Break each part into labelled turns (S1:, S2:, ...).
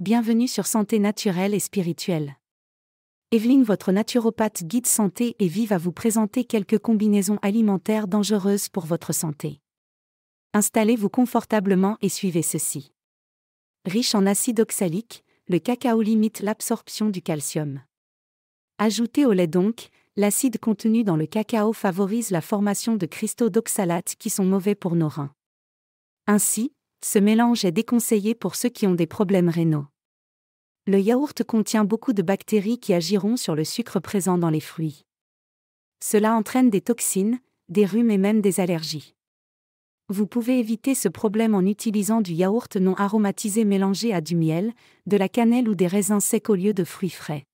S1: Bienvenue sur Santé naturelle et spirituelle. Evelyne, votre naturopathe guide santé et vive, à vous présenter quelques combinaisons alimentaires dangereuses pour votre santé. Installez-vous confortablement et suivez ceci. Riche en acide oxalique, le cacao limite l'absorption du calcium. Ajouté au lait donc, l'acide contenu dans le cacao favorise la formation de cristaux d'oxalate qui sont mauvais pour nos reins. Ainsi, ce mélange est déconseillé pour ceux qui ont des problèmes rénaux. Le yaourt contient beaucoup de bactéries qui agiront sur le sucre présent dans les fruits. Cela entraîne des toxines, des rhumes et même des allergies. Vous pouvez éviter ce problème en utilisant du yaourt non aromatisé mélangé à du miel, de la cannelle ou des raisins secs au lieu de fruits frais.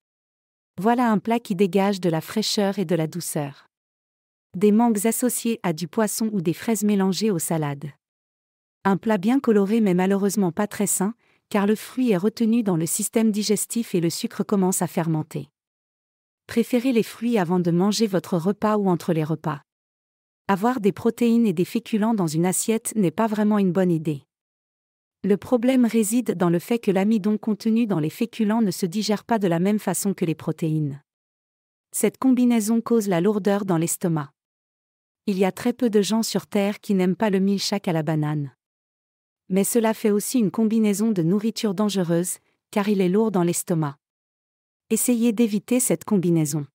S1: Voilà un plat qui dégage de la fraîcheur et de la douceur. Des mangues associées à du poisson ou des fraises mélangées aux salades. Un plat bien coloré mais malheureusement pas très sain, car le fruit est retenu dans le système digestif et le sucre commence à fermenter. Préférez les fruits avant de manger votre repas ou entre les repas. Avoir des protéines et des féculents dans une assiette n'est pas vraiment une bonne idée. Le problème réside dans le fait que l'amidon contenu dans les féculents ne se digère pas de la même façon que les protéines. Cette combinaison cause la lourdeur dans l'estomac. Il y a très peu de gens sur Terre qui n'aiment pas le milchak à la banane mais cela fait aussi une combinaison de nourriture dangereuse, car il est lourd dans l'estomac. Essayez d'éviter cette combinaison.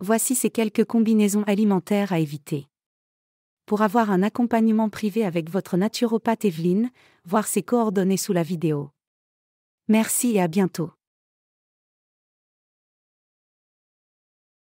S1: Voici ces quelques combinaisons alimentaires à éviter. Pour avoir un accompagnement privé avec votre naturopathe Evelyne, voir ses coordonnées sous la vidéo. Merci et à bientôt.